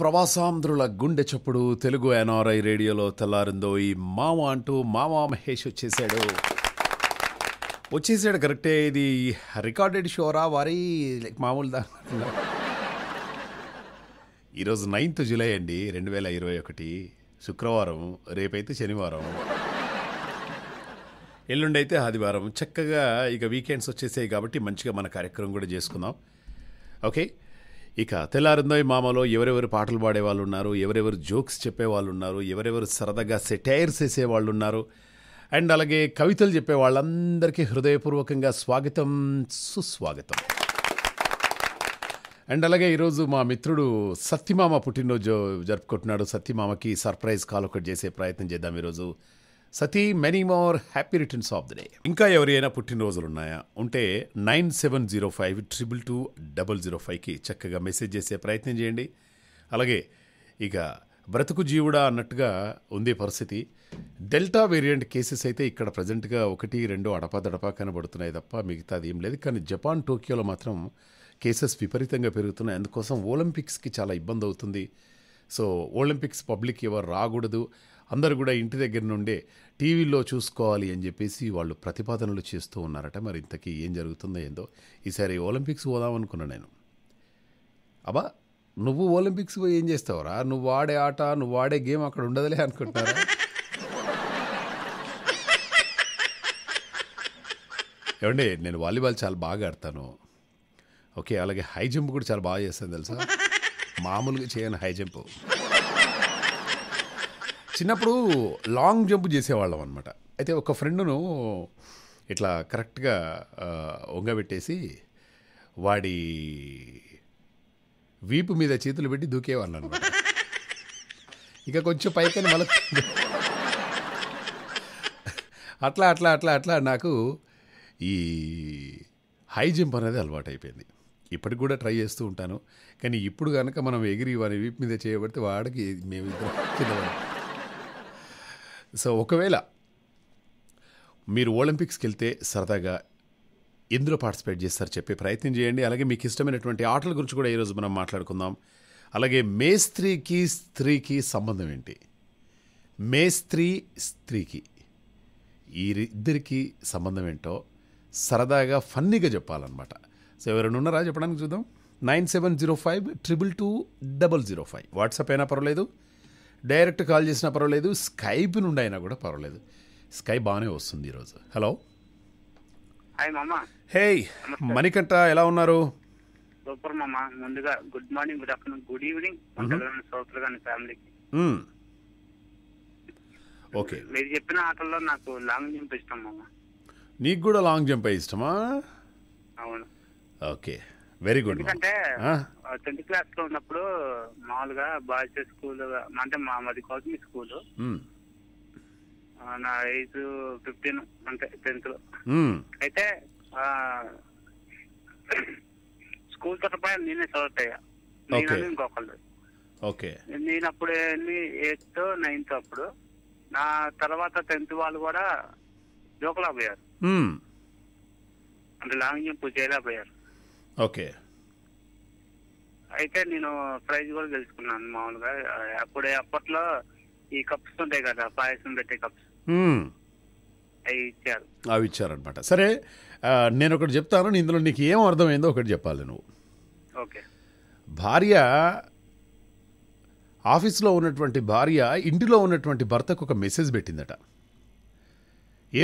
ప్రవాసాంధ్రుల గుండె చప్పుడు తెలుగు ఎన్ఆర్ఐ రేడియోలో తెల్లారిందో ఈ మామ అంటూ మామ మహేష్ వచ్చేసాడు వచ్చేసాడు కరెక్టే ఇది రికార్డెడ్ షోరా వారి లైక్ మామూలుదా ఈరోజు నైన్త్ జూలై అండి రెండు వేల ఇరవై ఒకటి శుక్రవారం రేపైతే శనివారం ఎల్లుండి అయితే ఆదివారం చక్కగా ఇక వీకెండ్స్ వచ్చేసాయి కాబట్టి మంచిగా మన కార్యక్రమం కూడా చేసుకుందాం ఓకే ఇక తెల్లారిందోయ్ మామలో ఎవరెవరు పాటలు పాడేవాళ్ళు ఉన్నారు ఎవరెవరు జోక్స్ చెప్పేవాళ్ళు ఉన్నారు ఎవరెవరు సరదాగా సెటైర్స్ వేసేవాళ్ళు ఉన్నారు అండ్ అలాగే కవితలు చెప్పే వాళ్ళందరికీ హృదయపూర్వకంగా స్వాగతం సుస్వాగతం అండ్ అలాగే ఈరోజు మా మిత్రుడు సత్యమామ పుట్టినరోజు జరుపుకుంటున్నాడు సత్యమామకి సర్ప్రైజ్ కాల్ ఒకటి చేసే ప్రయత్నం చేద్దాం ఈరోజు సతీ many more happy returns of the day ఇంకా ఎవరైనా పుట్టినరోజులు ఉన్నాయా ఉంటే nine seven zero five triple two double zero ఫైవ్కి చక్కగా మెసేజ్ చేసే ప్రయత్నం చేయండి అలాగే ఇక బ్రతుకు జీవుడా అన్నట్టుగా ఉంది పరిస్థితి డెల్టా వేరియంట్ కేసెస్ అయితే ఇక్కడ ప్రజెంట్గా ఒకటి రెండు అడపాదడపా కనబడుతున్నాయి తప్ప మిగతాది ఏం లేదు కానీ జపాన్ టోక్యోలో మాత్రం కేసెస్ విపరీతంగా పెరుగుతున్నాయి అందుకోసం ఒలింపిక్స్కి చాలా ఇబ్బంది అవుతుంది సో ఒలింపిక్స్ పబ్లిక్ ఎవరు రాకూడదు అందరు కూడా ఇంటి దగ్గర నుండే టీవీలో చూసుకోవాలి అని చెప్పేసి వాళ్ళు ప్రతిపాదనలు చేస్తూ ఉన్నారట మరి ఇంతకీ ఏం జరుగుతుందో ఏందో ఈసారి ఒలింపిక్స్ పోదామనుకున్నాను నేను అబ్బా నువ్వు ఒలింపిక్స్ పోయి ఏం చేస్తావురా నువ్వు ఆడే ఆట నువ్వు ఆడే గేమ్ అక్కడ ఉండదులే అనుకుంటున్నారా ఏమండి నేను వాలీబాల్ చాలా బాగా ఆడతాను ఓకే అలాగే హై జంప్ కూడా చాలా బాగా చేస్తాను తెలుసా మామూలుగా చేయను హై జంప్ చిన్నప్పుడు లాంగ్ జంప్ చేసేవాళ్ళం అనమాట అయితే ఒక ఫ్రెండును ఇట్లా కరెక్ట్గా వంగబెట్టేసి వాడి వీపు మీద చేతులు పెట్టి దూకేవాళ్ళు అనమాట ఇక కొంచెం పైకని మళ్ళీ అట్లా అట్లా అట్లా అట్లా నాకు ఈ హై జంప్ అనేది అలవాటు అయిపోయింది ఇప్పటికి కూడా ట్రై చేస్తూ ఉంటాను కానీ ఇప్పుడు కనుక మనం ఎగిరి వారి వీపు మీద చేయబడితే వాడికి మేము ఇద్దరం సో ఒకవేళ మీరు ఒలింపిక్స్కి వెళ్తే సరదాగా ఎందులో పార్టిసిపేట్ చేస్తారు చెప్పే ప్రయత్నం చేయండి అలాగే మీకు ఇష్టమైనటువంటి ఆటల గురించి కూడా ఈరోజు మనం మాట్లాడుకుందాం అలాగే మేస్త్రీకి స్త్రీకి సంబంధం ఏంటి మేస్త్రీ స్త్రీకి ఈ ఇద్దరికి సంబంధం ఏంటో సరదాగా ఫన్నీగా చెప్పాలన్నమాట సో ఎవరైనా ఉన్నారా చెప్పడానికి చూద్దాం nine seven zero five triple two double zero five WhatsApp అయినా పర్వాలేదు డైరెక్ట్ కాల్ చేసినా పర్వాలేదు స్కైప్ నుండి అయినా కూడా పర్వాలేదు స్కైప్ బాగానే వస్తుంది ఈరోజు హలో హే మణికంఠ ఎలా ఉన్నారు సూపర్ మామ ముందుగా good morning good afternoon good evening సోదరు కానీ ఫ్యామిలీకి ఓకే మీరు చెప్పిన ఆటల్లో నాకు లాంగ్ జంప్ ఇష్టం మామ నీకు కూడా లాంగ్ జంప్ ఇష్టమా అవును okay very good tenth class లో ఉన్నప్పుడు మామూలుగా బాయ్స్ స్కూల్ అంటే మా మాది గవర్నమెంట్ స్కూల్ hmm. నా ఏజ్ ఫిఫ్టీన్ అంటే టెన్త్ లో hmm. అయితే స్కూల్ తరఫున నేనే సెలెక్ట్ అయ్యా నేను ఇంకొకళ్ళు ఓకే నేను అప్పుడు ఎయిత్ నైన్త్ అప్పుడు నా తర్వాత టెన్త్ వాళ్ళు కూడా జోకలా పోయారు hmm. అంటే లాంగ్ జంప్ చేయలేకపోయారు ఓకే అయితే నేను ప్రైజ్ కూడా గెలుచుకున్నాను మామూలుగా అప్పుడే అప్పట్లో ఈ కప్స్ ఉంటాయి కదా పాయసం పెట్టే కప్స్ అవి ఇచ్చారు అవి ఇచ్చారనమాట సరే నేను ఒకటి చెప్తాను ఇందులో నీకు ఏం అర్థమైందో ఒకటి చెప్పాలి నువ్వు ఓకే భార్య ఆఫీస్లో ఉన్నటువంటి భార్య ఇంటిలో ఉన్నటువంటి భర్తకు ఒక మెసేజ్ పెట్టిందట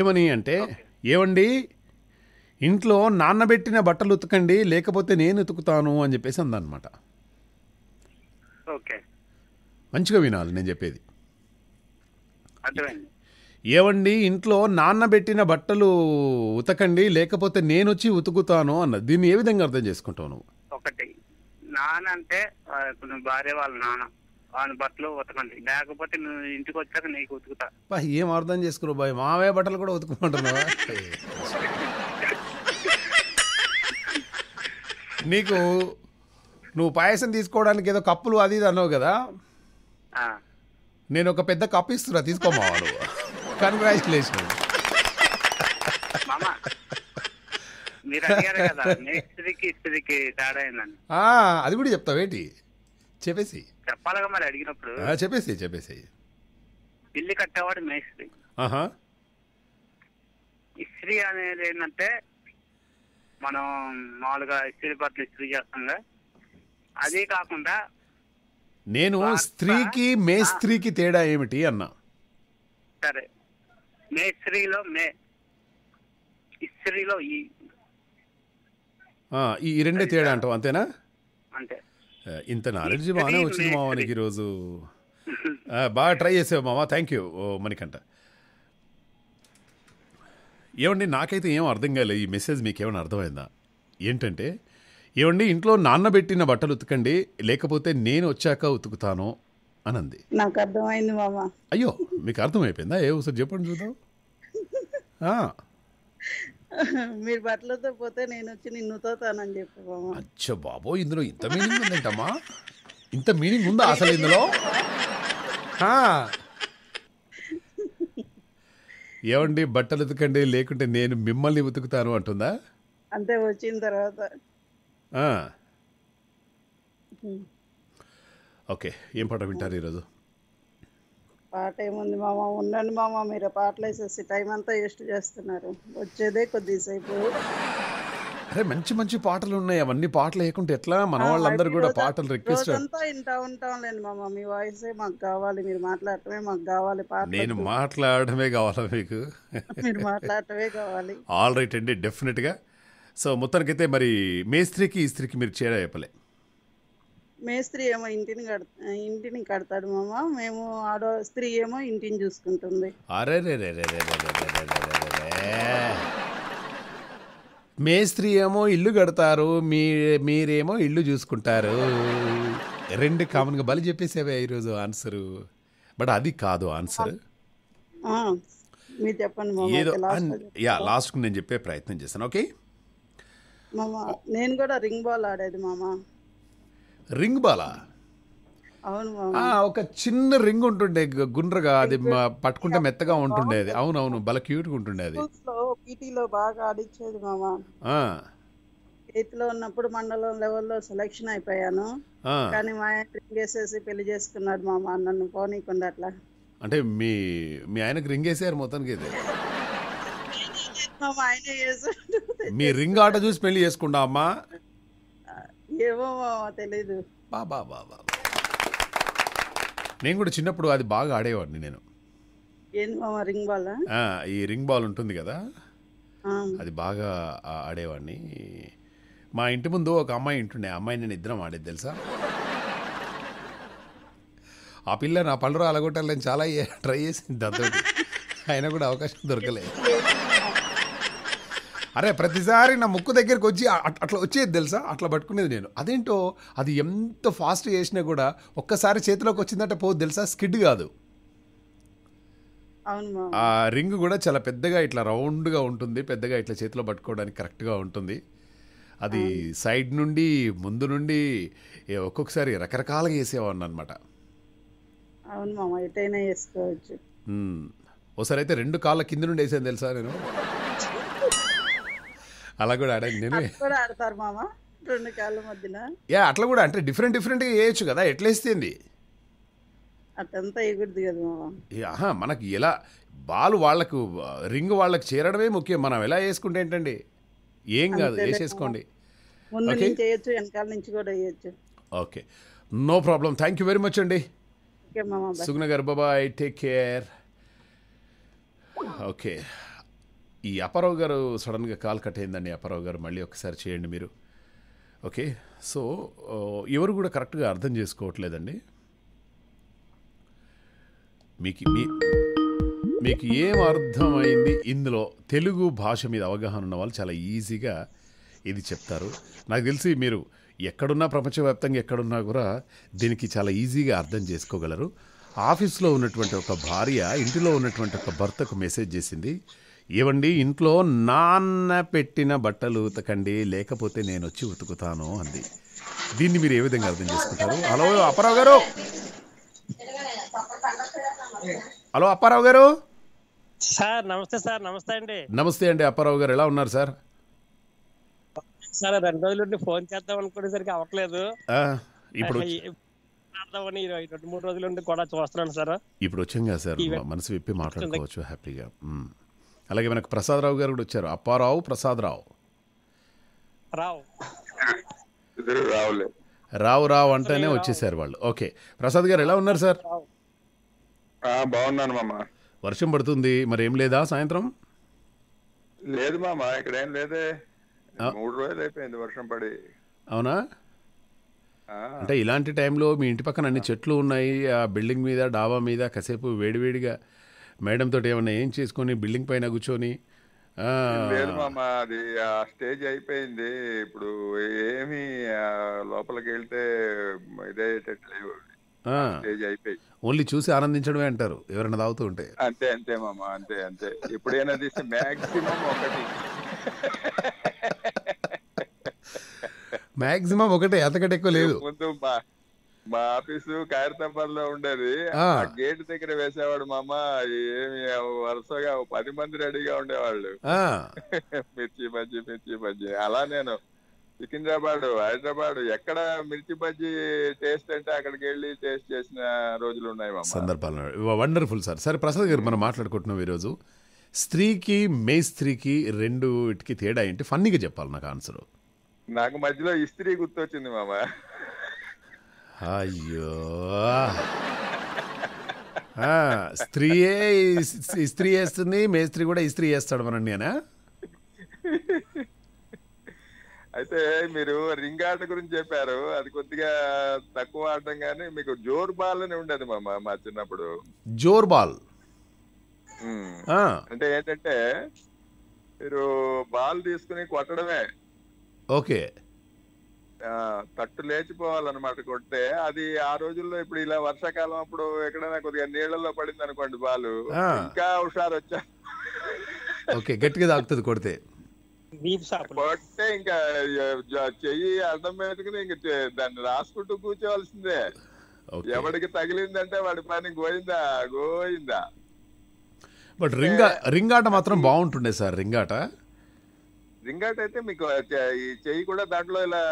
ఏమని అంటే ఏమండి ఇంట్లో నాన్నబెట్టిన బట్టలు ఉతకండి లేకపోతే నేను ఉతుకుతాను అని చెప్పేసి అందనమాట ఓకే మంచిగా వినాలి నేను చెప్పేది ఏవండి ఇంట్లో నాన్నబెట్టిన బట్టలు ఉతకండి లేకపోతే నేను వచ్చి ఉతుకుతాను అన్న దీన్ని ఏ విధంగా అర్థం చేసుకుంటావు నువ్వు ఒకటి నాన్న అంటే భార్య వాళ్ళ నాన్న వాళ్ళ బట్టలు ఉతకండి లేకపోతే నువ్వు ఇంటికి వచ్చాక నీకు ఉతుకుతా ఏం అర్థం చేసుకురు బాయ్ మావే బట్టలు కూడా ఉతుకుమంటున్నావా నీకు నువ్వు పాయసం తీసుకోవడానికి ఏదో కప్పులు అది ఇది అన్నావు కదా నేను ఒక పెద్ద కప్పు ఇస్తున్నా తీసుకోమా కంగ్రాచులేషన్ అది కూడా చెప్తావు ఏంటి చెప్పేసి చెప్పాలగా మరి అడిగినప్పుడు చెప్పేసి చెప్పేసి ఇల్లు కట్టేవాడు మేస్త్రి ఇస్త్రీ అనేది ఏంటంటే మనం మామూలుగా స్త్రీ పట్ల స్త్రీ చేస్తాంగా అదే కాకుండా నేను స్త్రీకి మేస్త్రీకి తేడా ఏమిటి అన్నా సరే మేస్త్రీలో మే ఇస్త్రీలో ఈ ఈ రెండే తేడా అంటావు అంతేనా అంతే ఇంత నాలెడ్జ్ బాగానే వచ్చింది మావా నీకు ఈరోజు బాగా ట్రై చేసావు మావా థ్యాంక్ యూ మణికంఠ ఏమండి నాకైతే ఏం అర్థం కాలేదు ఈ మెసేజ్ మీకేమైనా అర్థమైందా ఏంటంటే ఏమండి ఇంట్లో నాన్నబెట్టిన బట్టలు ఉతకండి లేకపోతే నేను వచ్చాక ఉతుకుతాను అనంది నాకు అర్థమైంది మామ అయ్యో మీకు అర్థమైపోయిందా ఏ ఒకసారి చెప్పండి చూద్దాం మీరు బట్టలతో పోతే నేను వచ్చి నిన్ను ఉతుకుతానని చెప్పి మామ అచ్చ బాబో ఇందులో ఇంత మీనింగ్ ఉందంటమ్మా ఇంత మీనింగ్ ఉందా అసలు ఇందులో ఏమండి బట్టలు ఉతకండి లేకుంటే నేను మిమ్మల్ని ఉతుకుతాను అంటుందా అంతే వచ్చిన తర్వాత ఓకే ఏం పాట వింటారు ఈరోజు పాట ఏముంది మామ ఉండండి మామ మీరు పాటలు వేసేసి టైం అంతా వేస్ట్ చేస్తున్నారు వచ్చేదే కొద్దిసేపు అరే మంచి మంచి పాటలు ఉన్నాయి అవన్నీ పాటలు లేకుంటే ఎట్లా మన వాళ్ళందరూ కూడా పాటలు రిక్వెస్ట్ అంతా వింటా ఉంటాం లేండి మా మమ్మీ వాయిస్ మాకు కావాలి మీరు మాట్లాడటమే మాకు కావాలి పాట నేను మాట్లాడటమే కావాలి మీకు మీరు మాట్లాడటమే కావాలి ఆల్ రైట్ అండి గా సో మొత్తానికైతే మరి మేస్త్రికి ఇస్త్రీకి మీరు చేరా చెప్పలే మేస్త్రి ఏమో ఇంటిని కడ ఇంటిని కడతాడు మామ మేము ఆడో స్త్రీ ఏమో ఇంటిని చూసుకుంటుంది అరే రే రే రే రే రే రే మేస్త్రి ఏమో ఇల్లు కడతారు మీ మీరేమో ఇల్లు చూసుకుంటారు రెండు కామన్గా బలి చెప్పేసేవే ఈరోజు ఆన్సరు బట్ అది కాదు ఆన్సర్ ఏదో యా లాస్ట్కి నేను చెప్పే ప్రయత్నం చేస్తాను ఓకే నేను కూడా రింగ్ బాల్ ఆడేది మామ రింగ్ బాలా ఒక చిన్న రింగ్ ఉంటుండే గుండ్రగా అది పట్టుకుంటే మెత్తగా ఉంటుండేది అవునవును బల క్యూట్ గా ఉంటుండేది పీటీలో బాగా ఆడిచ్చేది మామా ఎయిత్లో ఉన్నప్పుడు మండలం లెవెల్లో సెలెక్షన్ అయిపోయాను కానీ మా ఆయన రింగ్ వేసేసి పెళ్లి చేసుకున్నాడు మామ నన్ను పోనీకుండా అట్లా అంటే మీ మీ ఆయనకు రింగ్ వేసారు మొత్తానికి ఇది మీ రింగ్ ఆట చూసి పెళ్లి చేసుకుంటా అమ్మా ఏమో తెలియదు బాబా బాబా నేను కూడా చిన్నప్పుడు అది బాగా ఆడేవాడిని నేను రింగ్ బాల్ ఈ రింగ్ బాల్ ఉంటుంది కదా అది బాగా ఆడేవాడిని మా ఇంటి ముందు ఒక అమ్మాయి ఉంటుండే ఆ అమ్మాయి నేను ఇద్దరం ఆడేది తెలుసా ఆ పిల్ల నా పళ్ళు అలగొట్టాలని చాలా ట్రై చేసింది దాంతో అయినా కూడా అవకాశం దొరకలేదు అరే ప్రతిసారి నా ముక్కు దగ్గరికి వచ్చి అట్లా వచ్చేది తెలుసా అట్లా పట్టుకునేది నేను అదేంటో అది ఎంత ఫాస్ట్ చేసినా కూడా ఒక్కసారి చేతిలోకి వచ్చిందంటే పోదు తెలుసా స్కిడ్ కాదు ఆ రింగ్ కూడా చాలా పెద్దగా ఇట్లా రౌండ్గా ఉంటుంది పెద్దగా ఇట్లా చేతిలో పట్టుకోవడానికి కరెక్ట్గా ఉంటుంది అది సైడ్ నుండి ముందు నుండి ఒక్కొక్కసారి రకరకాలుగా వేసేవాడిని అనమాట అవును మామ వేసుకోవచ్చు ఒకసారి అయితే రెండు కాళ్ళ కింద నుండి వేసాను తెలుసా నేను అలా కూడా ఆడాను నేను కూడా ఆడతారు మామ రెండు కాళ్ళ మధ్యన యా అట్లా కూడా అంటే డిఫరెంట్ గా వేయచ్చు కదా ఎట్లా వేస్తుంది అదంతా ఎగురుది కదా మనకి ఎలా బాల్ వాళ్ళకు రింగ్ వాళ్ళకి చేరడమే ముఖ్యం మనం ఎలా వేసుకుంటే ఏంటండి ఏం కాదు వేసేసుకోండి ముందు నుంచి వెనకాల నుంచి కూడా okay no problem thank you very much అండి సుగ్న గారు బాబాయ్ టేక్ కేర్ ఓకే ఈ అపారావు గారు సడన్గా కాల్ కట్ అయిందండి అపారావు గారు మళ్ళీ ఒకసారి చేయండి మీరు ఓకే సో ఎవరు కూడా కరెక్ట్గా అర్థం చేసుకోవట్లేదండి మీకు మీ మీకు ఏం అర్థమైంది ఇందులో తెలుగు భాష మీద అవగాహన ఉన్న వాళ్ళు చాలా ఈజీగా ఇది చెప్తారు నాకు తెలిసి మీరు ఎక్కడున్నా ప్రపంచవ్యాప్తంగా ఎక్కడున్నా కూడా దీనికి చాలా ఈజీగా అర్థం చేసుకోగలరు ఆఫీస్లో ఉన్నటువంటి ఒక భార్య ఇంటిలో ఉన్నటువంటి ఒక భర్తకు మెసేజ్ చేసింది ఇవ్వండి ఇంట్లో నాన్న పెట్టిన బట్టలు ఉతకండి లేకపోతే నేను వచ్చి ఉతుకుతాను అంది దీన్ని మీరు ఏ విధంగా అర్థం చేసుకుంటారు హలో అప్పారావు గారు హలో అప్పారావు గారు సార్ నమస్తే సార్ నమస్తే అండి నమస్తే అండి అప్పారావు గారు ఎలా ఉన్నారు సార్ సార్ రెండు రోజులు ఫోన్ చేద్దాం అనుకునేసరికి అవ్వట్లేదు ఇప్పుడు రెండు మూడు రోజుల నుండి కూడా చూస్తున్నాను సార్ ఇప్పుడు వచ్చాం కదా సార్ మనసు విప్పి మాట్లాడుకోవచ్చు హ్యాపీగా అలాగే మనకు ప్రసాదరావు గారు కూడా వచ్చారు అప్పారావు ప్రసాదరావు రావు రావు రావు అంటేనే వచ్చేసారు వాళ్ళు ఓకే ప్రసాద్ గారు ఎలా ఉన్నారు సార్ బాగున్నాను మామ వర్షం పడుతుంది మరి ఏం లేదా సాయంత్రం లేదు మామా ఇక్కడ ఏం లేదే మూడు రోజులు అయిపోయింది వర్షం పడి అవునా అంటే ఇలాంటి టైంలో మీ ఇంటి పక్కన అన్ని చెట్లు ఉన్నాయి ఆ బిల్డింగ్ మీద డాబా మీద కాసేపు వేడివేడిగా మేడం తోటి ఏమైనా ఏం చేసుకొని బిల్డింగ్ పైన కూర్చొని లేదు అది ఆ స్టేజ్ అయిపోయింది ఇప్పుడు ఏమి లోపలికి వెళ్తే ఇదయ్యేటట్టు స్టేజ్ అయిపోయింది ఓన్లీ చూసి ఆనందించడమే అంటారు ఎవరైనా తాగుతూ ఉంటే అంతే అంతే మామ అంతే అంతే ఎప్పుడైనా తీస్తే మ్యాక్సిమం ఒకటి మాక్సిమం ఒకటే అంతకంటే ఎక్కువ లేదు ముందు మా ఆఫీసు ఖైరతాబాద్ లో ఉండేది ఆ గేట్ దగ్గర వేసేవాడు మా అమ్మ ఏమి వరుసగా పది మంది రెడీగా ఉండేవాళ్ళు మిర్చి బజ్జి మిర్చి బజ్జి అలా నేను సికింద్రాబాద్ హైదరాబాద్ ఎక్కడ మిర్చి బజ్జి టేస్ట్ అంటే అక్కడికి వెళ్ళి టేస్ట్ చేసిన రోజులు ఉన్నాయి సందర్భాలు వండర్ఫుల్ సార్ సరే ప్రసాద్ గారు మనం మాట్లాడుకుంటున్నాం ఈరోజు స్త్రీకి మేస్త్రీకి ఇటుకి తేడా ఏంటి ఫన్నీగా చెప్పాలి నాకు ఆన్సర్ నాకు మధ్యలో ఇస్త్రీ గుర్తొచ్చింది మామ అయ్యో స్త్రీయే ఇస్త్రీ వేస్తుంది మేస్త్రి కూడా ఇస్త్రీ చేస్తాడు మనం నేనా అయితే మీరు రింగ్ ఆట గురించి చెప్పారు అది కొద్దిగా తక్కువ ఆడటం కానీ మీకు జోర్ బాల్ అని ఉండేది మా మా చిన్నప్పుడు జోర్ బాల్ అంటే ఏంటంటే మీరు బాల్ తీసుకుని కొట్టడమే ఓకే తట్టు లేచిపోవాలన్నమాట కొడితే అది ఆ రోజుల్లో ఇప్పుడు ఇలా వర్షాకాలం అప్పుడు ఎక్కడైనా కొద్దిగా నీళ్ళలో పడింది అనుకోండి బాలు ఇంకా హుషారు వచ్చా ఓకే గట్టిగా తాకుతుంది కొడితే కొట్టే ఇంకా చెయ్యి అర్థం పెట్టుకుని ఇంక దాన్ని రాసుకుంటూ కూర్చోవలసిందే ఎవడికి తగిలిందంటే వాడి పని గోయిందా గోయిందా బట్ రింగా రింగాట మాత్రం బాగుంటుండే సార్ రింగాట రింగ్ అయితే మీకు ఈ చెయ్యి కూడా దాంట్లో ఇలా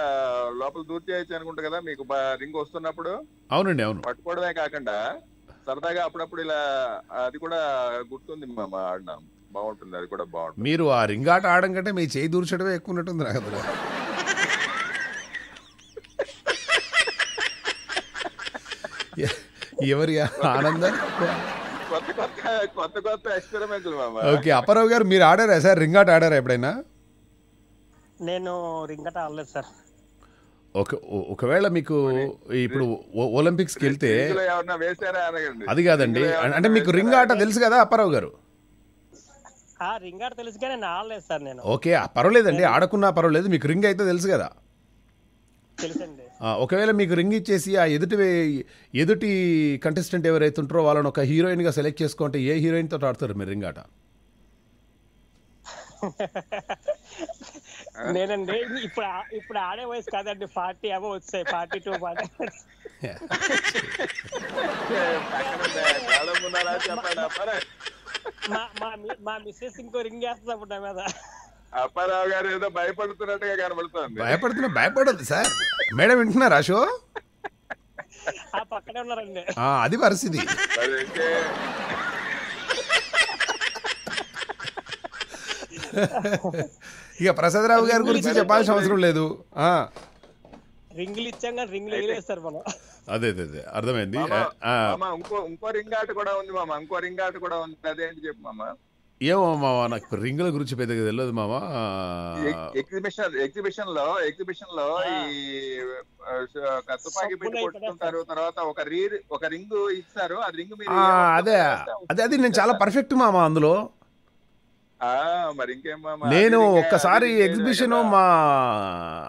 లోపల దూర్ చేయొచ్చు అనుకుంటా కదా మీకు రింగ్ వస్తున్నప్పుడు అవునండి అవును పట్టుకోవడమే కాకుండా సరదాగా అప్పుడప్పుడు ఇలా అది కూడా గుర్తుంది ఆడినాం బాగుంటుంది అది కూడా బాగుంటుంది మీరు ఆ రింగ్ ఆట ఆడడం కంటే మీ చేయి దూర్చడమే ఎక్కువ ఉన్నట్టుంది నాకు ఎవరి ఆనందం కొత్త కొత్త కొత్త కొత్త ఎక్స్పెరిమెంట్లు ఓకే అప్పారావు గారు మీరు ఆడారా సార్ రింగ్ ఆట ఆడారా ఎప్పుడైనా నేను రింగట ఆడలేదు సార్ ఒకవేళ మీకు ఇప్పుడు కి వెళ్తే అది కాదండి అంటే మీకు రింగ్ ఆట తెలుసు కదా అప్పారావు గారు రింగ్ ఆట తెలుసు కానీ ఆడలేదు సార్ నేను ఓకే పర్వాలేదండి ఆడకున్నా పర్వాలేదు మీకు రింగ్ అయితే తెలుసు కదా ఒకవేళ మీకు రింగ్ ఇచ్చేసి ఆ ఎదుటి ఎదుటి కంటెస్టెంట్ ఎవరైతే ఉంటారో వాళ్ళని ఒక హీరోయిన్గా సెలెక్ట్ చేసుకుంటే ఏ హీరోయిన్ హీరోయిన్తో ఆడతారు మీరు రింగ్ ఆట నేనండి ఇప్పుడు ఇప్పుడు ఆడే వయసు కాదండి ఫార్టీ ఏమో వచ్చాయి ఫార్టీ టూ ఫార్టీ మా మిస్సెస్ ఇంకో రింగ్ వేస్తుంది నా మీద అప్పారావు గారు ఏదో భయపడుతున్నట్టుగా కనబడుతుంది భయపడుతున్నా భయపడదు సార్ మేడం వింటున్నారా అశో ఆ పక్కనే ఉన్నారండి అది పరిస్థితి ఇక ప్రసాదరావు గారి గురించి చెప్పాల్సిన అవసరం లేదు రింగులు ఇచ్చాం కానీ రింగులు ఎగిరేస్తారు మనం అదే అదే అర్థమైంది ఇంకో ఇంకో రింగ్ ఆట కూడా ఉంది మామ ఇంకో రింగ్ ఆట కూడా ఉంది అదేంటి చెప్పు మామ ఏమో మామ నాకు రింగుల గురించి పెద్దగా తెలియదు మామ ఎగ్జిబిషన్ ఎగ్జిబిషన్ లో ఎగ్జిబిషన్ లో ఈ తుపాకీ పెట్టి కొట్టుకుంటారు తర్వాత ఒక రీ ఒక రింగ్ ఇస్తారు ఆ రింగ్ అదే అదే అది నేను చాలా పర్ఫెక్ట్ మామ అందులో నేను ఒక్కసారి ఎగ్జిబిషన్ మా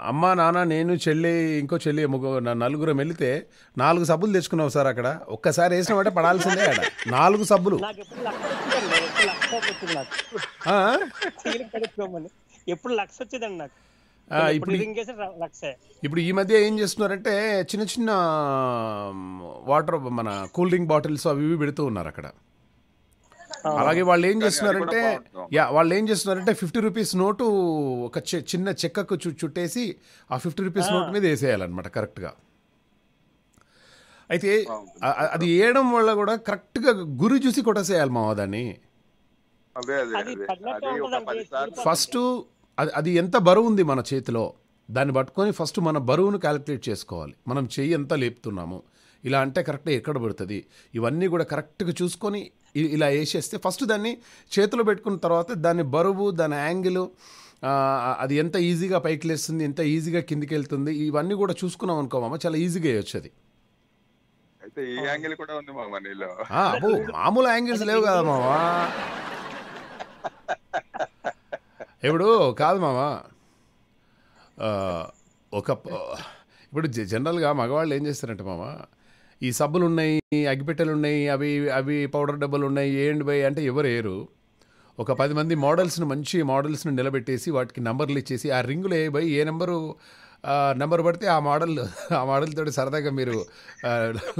అమ్మ నాన్న నేను చెల్లి ఇంకో చెల్లి నలుగురం వెళితే నాలుగు సబ్బులు తెచ్చుకున్నావు సార్ అక్కడ ఒక్కసారి వేసిన పడాల్సిందే అక్కడ నాలుగు సబ్బులు ఎప్పుడు లక్ష వచ్చేదండి నాకు ఇప్పుడు ఇప్పుడు ఈ మధ్య ఏం చేస్తున్నారంటే చిన్న చిన్న వాటర్ మన కూల్ డ్రింక్ బాటిల్స్ అవి ఇవి పెడుతూ ఉన్నారు అక్కడ అలాగే వాళ్ళు ఏం చేస్తున్నారంటే యా వాళ్ళు ఏం చేస్తున్నారంటే ఫిఫ్టీ రూపీస్ నోటు ఒక చిన్న చెక్కకు చుట్టేసి ఆ ఫిఫ్టీ రూపీస్ నోట్ మీద వేసేయాలన్నమాట కరెక్ట్గా అయితే అది వేయడం వల్ల కూడా కరెక్ట్గా గురి చూసి కొట్టేసేయాలి మా దాన్ని ఫస్ట్ అది ఎంత బరువు ఉంది మన చేతిలో దాన్ని పట్టుకొని ఫస్ట్ మన బరువును క్యాలిక్యులేట్ చేసుకోవాలి మనం చెయ్యి ఎంత లేపుతున్నాము ఇలా అంటే కరెక్ట్గా ఎక్కడ పడుతుంది ఇవన్నీ కూడా కరెక్ట్గా చూసుకొని ఇలా వేసేస్తే ఫస్ట్ దాన్ని చేతిలో పెట్టుకున్న తర్వాత దాని బరువు దాని యాంగిల్ అది ఎంత ఈజీగా పైకి లేస్తుంది ఎంత ఈజీగా కిందికి వెళ్తుంది ఇవన్నీ కూడా చూసుకున్నాం అనుకోమమ్మ చాలా ఈజీగా వేయొచ్చు అది అయితే ఈ యాంగిల్ కూడా మామూలు యాంగిల్స్ లేవు కదా మామ ఇప్పుడు కాదు మామ ఒక ఇప్పుడు జనరల్గా మగవాళ్ళు ఏం చేస్తారంటే మామ ఈ సబ్బులు ఉన్నాయి అగ్గిపెట్టెలు ఉన్నాయి అవి అవి పౌడర్ డబ్బులు ఉన్నాయి ఏంటి బై అంటే ఎవరు వేరు ఒక పది మంది మోడల్స్ని మంచి మోడల్స్ని నిలబెట్టేసి వాటికి నెంబర్లు ఇచ్చేసి ఆ రింగులు ఏ బై ఏ నెంబరు నెంబర్ పడితే ఆ మోడల్ ఆ మోడల్ తోటి సరదాగా మీరు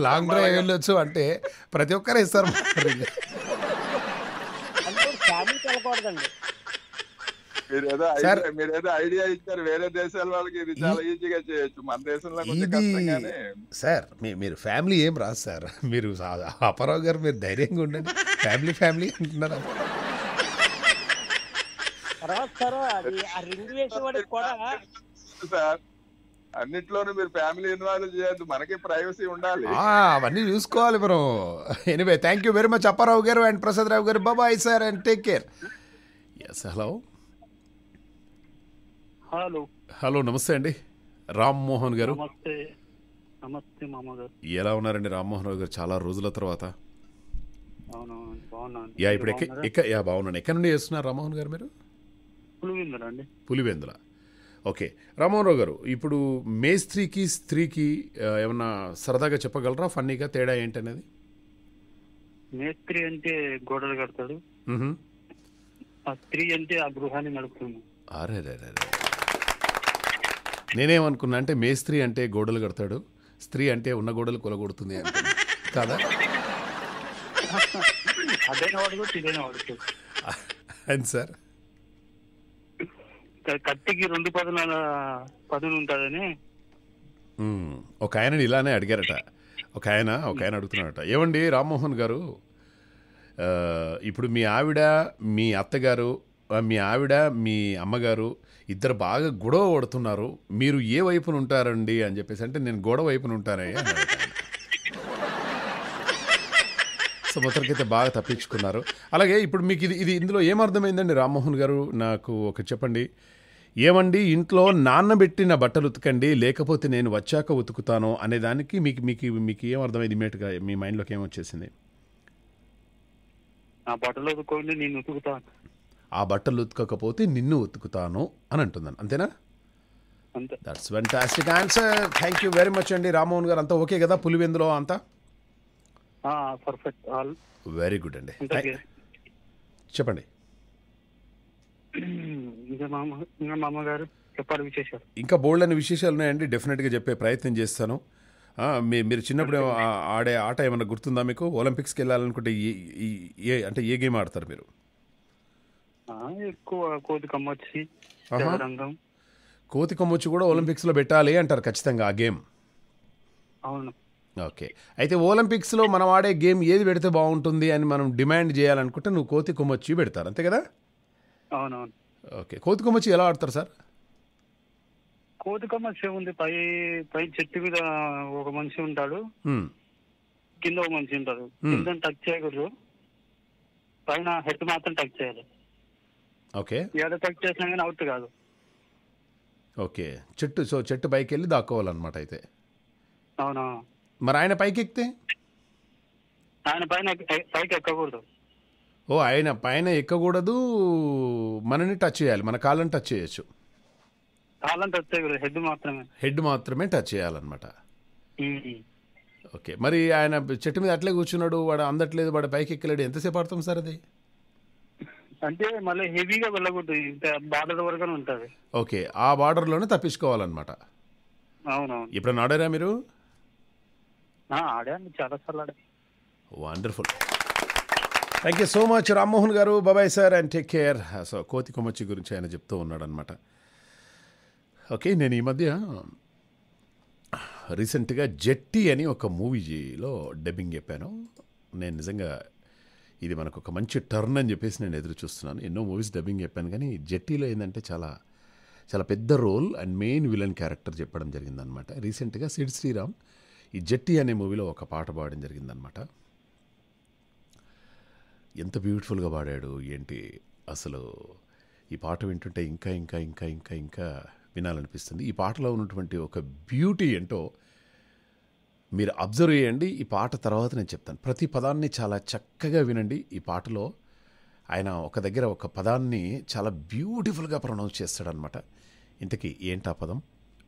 లాంగ్ డ్రైవ్ వెళ్ళొచ్చు అంటే ప్రతి ఒక్కరే ఇస్తారు మీరు ఏదో మీరు ఏదో ఐడియా ఇచ్చారు వేరే దేశాల వాళ్ళకి ఇది చాలా ఈజీగా చేయొచ్చు మన దేశంలో కొంచెం సార్ మీరు ఫ్యామిలీ ఏం రాదు సార్ మీరు అపరావు గారు మీరు ధైర్యంగా ఉండండి ఫ్యామిలీ ఫ్యామిలీ అంటున్నారు సార్ అన్నిట్లోనూ మీరు ఫ్యామిలీ ఇన్వాల్వ్ చేయద్దు మనకి ప్రైవసీ ఉండాలి అవన్నీ చూసుకోవాలి bro anyway thank you very much Apparao గారు అండ్ ప్రసాద్ రావు గారు బాబాయ్ sir and take care yes hello hello hello నమస్తే అండి రామ్మోహన్ గారు నమస్తే నమస్తే మామగారు ఎలా ఉన్నారండి రామ్మోహన్ రావు గారు చాలా రోజుల తర్వాత యా ఇప్పుడు యా బాగున్నాను ఎక్కడి నుండి చేస్తున్నారు రామ్మోహన్ గారు మీరు పులివెందుల ఓకే రామ్మోహన్ గారు ఇప్పుడు మేస్త్రికి స్త్రీకి ఏమన్నా సరదాగా చెప్పగలరా ఫన్నీగా తేడా ఏంటి అనేది మేస్త్రి అంటే గోడలు కడతాడు ఆ స్త్రీ అంటే ఆ గృహాన్ని నడుపుతుంది అరే రే రే నేనేమనుకున్నా అంటే మేస్త్రి అంటే గోడలు కడతాడు స్త్రీ అంటే ఉన్న గోడలు కొలగొడుతుంది అని కదా అండ్ సార్ కత్తికి రెండు పదుల పదులు ఉంటుందని ఒక ఆయన ఇలానే అడిగారట ఒక ఆయన ఒక ఆయన అడుగుతున్నాడట ఏమండి రామ్మోహన్ గారు ఇప్పుడు మీ ఆవిడ మీ అత్తగారు మీ ఆవిడ మీ అమ్మగారు ఇద్దరు బాగా గొడవ పడుతున్నారు మీరు ఏ వైపున ఉంటారండి అని చెప్పేసి అంటే నేను గొడవ వైపున ఉంటానయ్య సో బాగా తప్పించుకున్నారు అలాగే ఇప్పుడు మీకు ఇది ఇది ఇందులో ఏమర్థమైందండి రామ్మోహన్ గారు నాకు ఒక చెప్పండి ఏమండి ఇంట్లో నాన్నబెట్టిన బట్టలు ఉతకండి లేకపోతే నేను వచ్చాక ఉతుకుతాను అనే దానికి మీకు మీకు మీకు ఏం మేటుగా మీ మైండ్లోకి ఏమొచ్చేసింది నా బట్టలు ఉతుకోండి నేను ఉతుకుతాను ఆ బట్టలు ఉతకపోతే నిన్ను ఉతుకుతాను అని అంటున్నాను అంతేనా that's fantastic answer thank you very much అండి రామ్మోహన్ గారు అంతా ఓకే కదా పులివెందులో అంతా వెరీ గుడ్ అండి చెప్పండి ఇంకా బోల్డ్ అనే విశేషాలు ఉన్నాయండి డెఫినెట్గా చెప్పే ప్రయత్నం చేస్తాను మీ మీరు చిన్నప్పుడు ఆడే ఆట ఏమైనా గుర్తుందా మీకు ఒలింపిక్స్కి వెళ్ళాలనుకుంటే ఏ అంటే ఏ గేమ్ ఆడతారు మీరు ఎక్కువ కోతి కమ్మొచ్చి కోతి కమ్మొచ్చి కూడా ఒలింపిక్స్ లో పెట్టాలి అంటారు ఖచ్చితంగా ఆ గేమ్ అవును ఓకే అయితే ఒలింపిక్స్ లో మనం ఆడే గేమ్ ఏది పెడితే బాగుంటుంది అని మనం డిమాండ్ చేయాలనుకుంటే నువ్వు కోతి కొమ్మొచ్చి పెడతారు అంతే కదా అవునవును ఓకే కోతి కొమ్మొచ్చి ఎలా ఆడతారు సార్ కోతి కొమ్మొచ్చి ఉంది పై పై చెట్టు మీద ఒక మనిషి ఉంటాడు కింద ఒక మనిషి ఉంటాడు కింద టచ్ చేయకూడదు పైన హెడ్ మాత్రం టచ్ చేయాలి ఓకే ఏదో కట్ చేసినా కానీ అవుట్ కాదు ఓకే చెట్టు సో చెట్టు పైకి వెళ్ళి దాక్కోవాలన్నమాట అయితే అవునా మరి ఆయన పైకి ఎక్కితే ఆయన పైన పైకి ఎక్కకూడదు ఓ ఆయన పైన ఎక్కకూడదు మనని టచ్ చేయాలి మన కాళ్ళని టచ్ చేయొచ్చు కాళ్ళని టచ్ చేయకూడదు హెడ్ మాత్రమే హెడ్ మాత్రమే టచ్ చేయాలన్నమాట ఓకే మరి ఆయన చెట్టు మీద అట్లే కూర్చున్నాడు వాడు అందట్లేదు వాడు పైకి ఎక్కలేడు ఎంతసేపు ఆడతాం సార్ అది అంటే మళ్ళీ హెవీగా వెళ్ళగొట్టింది బార్డర్ వరకు ఉంటుంది ఓకే ఆ బార్డర్ లోనే తప్పించుకోవాలన్నమాట అవునవును ఇప్పుడు ఆడారా మీరు ఆడాను చాలా సార్లు ఆడా wonderful thank you so much Rammohan గారు బాబాయ్ sir and take care so కోతి కొమ్మచ్చి గురించి ఆయన చెప్తూ ఉన్నాడనమాట ఓకే నేను ఈ మధ్య రీసెంట్గా జెట్టి అని ఒక మూవీలో డబ్బింగ్ చెప్పాను నేను నిజంగా ఇది మనకు ఒక మంచి టర్న్ అని చెప్పేసి నేను ఎదురు చూస్తున్నాను ఎన్నో మూవీస్ డబ్బింగ్ చెప్పాను కానీ జెట్టీలో ఏంటంటే చాలా చాలా పెద్ద role and main villain character చెప్పడం జరిగిందనమాట రీసెంట్గా సిడ్ శ్రీరామ్ ఈ జట్టి అనే మూవీలో ఒక పాట పాడడం జరిగిందనమాట ఎంత బ్యూటిఫుల్గా పాడాడు ఏంటి అసలు ఈ పాట వింటుంటే ఇంకా ఇంకా ఇంకా ఇంకా ఇంకా వినాలనిపిస్తుంది ఈ పాటలో ఉన్నటువంటి ఒక బ్యూటీ ఏంటో మీరు అబ్జర్వ్ చేయండి ఈ పాట తర్వాత నేను చెప్తాను ప్రతి పదాన్ని చాలా చక్కగా వినండి ఈ పాటలో ఆయన ఒక దగ్గర ఒక పదాన్ని చాలా బ్యూటిఫుల్గా ప్రొనౌన్స్ చేస్తాడనమాట ఇంతకీ ఆ పదం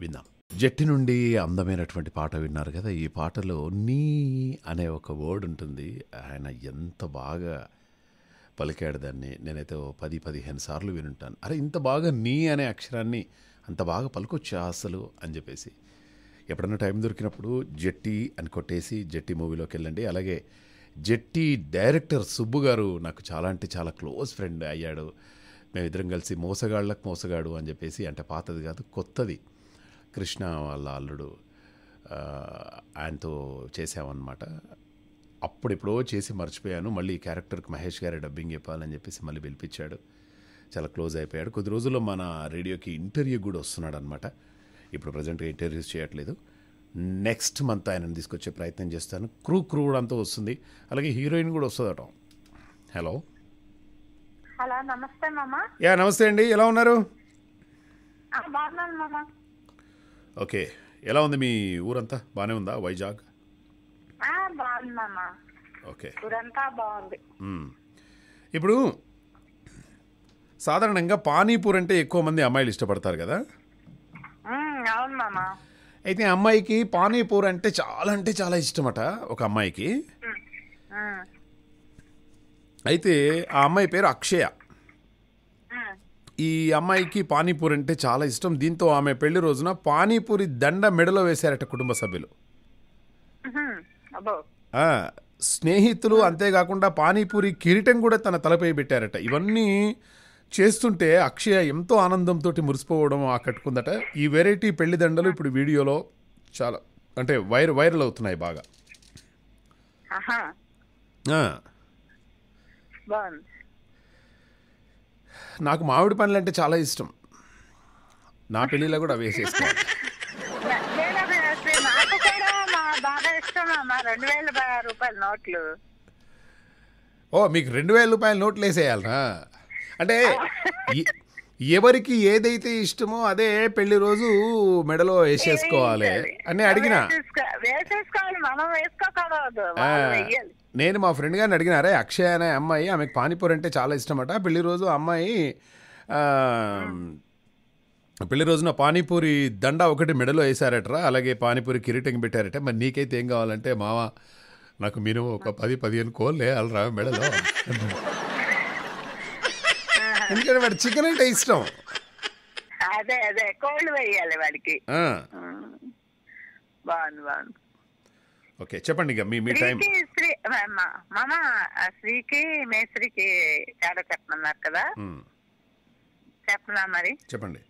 విందాం జట్టి నుండి అందమైనటువంటి పాట విన్నారు కదా ఈ పాటలో నీ అనే ఒక వర్డ్ ఉంటుంది ఆయన ఎంత బాగా పలికాడు దాన్ని నేనైతే పది పదిహేను సార్లు వినుంటాను అరే ఇంత బాగా నీ అనే అక్షరాన్ని అంత బాగా పలుకొచ్చే అసలు అని చెప్పేసి ఎప్పుడన్నా టైం దొరికినప్పుడు జెట్టి అని కొట్టేసి జట్టి మూవీలోకి వెళ్ళండి అలాగే జెట్టి డైరెక్టర్ సుబ్బు గారు నాకు చాలా అంటే చాలా క్లోజ్ ఫ్రెండ్ అయ్యాడు మేమిద్దరం కలిసి మోసగాళ్ళకు మోసగాడు అని చెప్పేసి అంటే పాతది కాదు కొత్తది కృష్ణ వాళ్ళ అల్లుడు ఆయనతో చేసామన్నమాట అప్పుడెప్పుడో చేసి మర్చిపోయాను మళ్ళీ ఈ క్యారెక్టర్కి మహేష్ గారే డబ్బింగ్ చెప్పాలని చెప్పేసి మళ్ళీ పిలిపించాడు చాలా క్లోజ్ అయిపోయాడు కొద్ది రోజుల్లో మన రేడియోకి ఇంటర్వ్యూ కూడా వస్తున్నాడు అనమాట ఇప్పుడు ప్రజెంట్గా ఇంటర్వ్యూస్ చేయట్లేదు నెక్స్ట్ మంత్ ఆయనను తీసుకొచ్చే ప్రయత్నం చేస్తాను క్రూ క్రూ అంతా వస్తుంది అలాగే హీరోయిన్ కూడా వస్తుందట హలో హలో నమస్తే మామా యా నమస్తే అండి ఎలా ఉన్నారు ఓకే ఎలా ఉంది మీ ఊరంతా బాగానే ఉందా వైజాగ్ ఓకే బాగుంది ఇప్పుడు సాధారణంగా పానీపూర్ అంటే ఎక్కువ మంది అమ్మాయిలు ఇష్టపడతారు కదా అవును అయితే అమ్మాయికి పానీపూర్ అంటే చాలా అంటే చాలా ఇష్టమట ఒక అమ్మాయికి అయితే ఆ అమ్మాయి పేరు అక్షయ ఈ అమ్మాయికి పానీపూరి అంటే చాలా ఇష్టం దీంతో ఆమె పెళ్లి రోజున పానీపూరి దండ మెడలో వేశారట కుటుంబ సభ్యులు స్నేహితులు అంతేకాకుండా పానీపూరి కిరీటం కూడా తన తలపై పెట్టారట ఇవన్నీ చేస్తుంటే అక్షయ ఎంతో ఆనందంతో మురిసిపోవడం ఆ కట్టుకుందట ఈ వెరైటీ పెళ్లిదండలు ఇప్పుడు వీడియోలో చాలా అంటే వైర్ వైరల్ అవుతున్నాయి బాగా నాకు మామిడి పండ్లు అంటే చాలా ఇష్టం నా పెళ్ళిలో కూడా అవే చేస్తాను ఓ మీకు రెండు వేల రూపాయల నోట్లు వేసేయాలరా అంటే ఎవరికి ఏదైతే ఇష్టమో అదే పెళ్లి రోజు మెడలో వేసేసుకోవాలి అని అడిగిన నేను మా ఫ్రెండ్ గారిని అడిగినారే అక్షయ్ అనే అమ్మాయి ఆమెకు పానీపూరి అంటే చాలా ఇష్టమట పెళ్లి రోజు అమ్మాయి పెళ్లి రోజున పానీపూరి దండ ఒకటి మెడలో వేసారటరా అలాగే పానీపూరి కిరీటం పెట్టారట మరి నీకైతే ఏం కావాలంటే మావా నాకు మీరు ఒక పది పదిహేను కోళ్ళే వేయాలరా మెడలో ఎందుకంటే వాడు చికెన్ అంటే ఇష్టం అదే అదే కోల్డ్ వేయాలి వాడికి బాగుంది బాగుంది ఓకే చెప్పండి ఇక మీ మీ టైం మామ శ్రీకి మేస్త్రికి తేడా చెప్పమన్నారు కదా చెప్పనా మరి చెప్పండి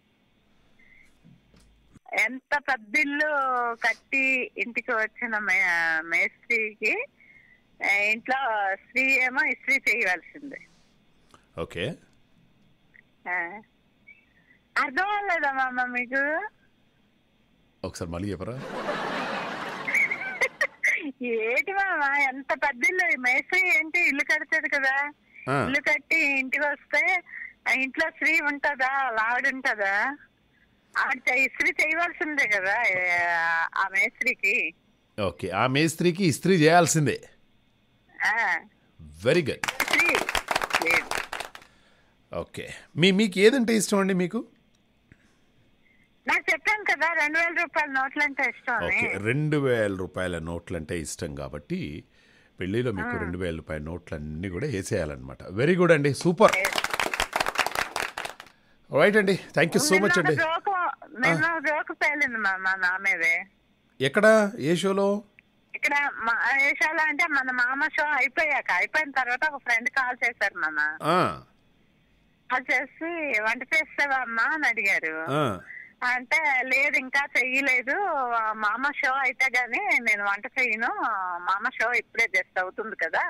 ఎంత పెద్ద ఇల్లు కట్టి ఇంటికి వచ్చిన మేస్త్రికి ఇంట్లో స్త్రీ ఏమో ఇస్త్రీ చేయవలసిందే ఓకే అర్థం అవ్వలేదా మామ మీకు ఒకసారి మళ్ళీ చెప్పరా ఏంటి మామ ఎంత పెద్ద ఇల్లు మేస్త్రి ఏంటి ఇల్లు కడతాడు కదా ఇల్లు కట్టి ఇంటికి వస్తే ఆ ఇంట్లో స్త్రీ ఉంటుందా లావిడ ఉంటుందా ఆవిడ ఇస్త్రీ చేయవలసిందే కదా ఆ మేస్త్రికి ఓకే ఆ మేస్త్రికి ఇస్త్రీ చేయాల్సిందే ఆ, వెరీ గుడ్ ఇస్త్రీ ఓకే మీ మీకు ఏదంటే ఇష్టం అండి మీకు నాకు చెప్పాను కదా రెండు వేల రూపాయల నోట్లు అంటే ఇష్టం రెండు వేల రూపాయల ఇష్టం కాబట్టి పెళ్లిలో మీకు రెండు వేల రూపాయల నోట్లు అన్ని కూడా వేసేయాలన్నమాట వెరీ గుడ్ అండి సూపర్ రైట్ అండి థ్యాంక్ యూ సో మచ్ అండి ఎక్కడ ఏ షోలో ఇక్కడ ఏ షోలో అంటే మన మామ షో అయిపోయాక అయిపోయిన తర్వాత ఒక ఫ్రెండ్ కాల్ చేశారు మామ వచ్చేసి వంట చేస్తావా అమ్మా అని అడిగారు అంటే లేదు ఇంకా చెయ్యలేదు మామ షో అయితే గానీ నేను వంట చెయ్యను మామ షో ఇప్పుడే జస్ట్ అవుతుంది కదా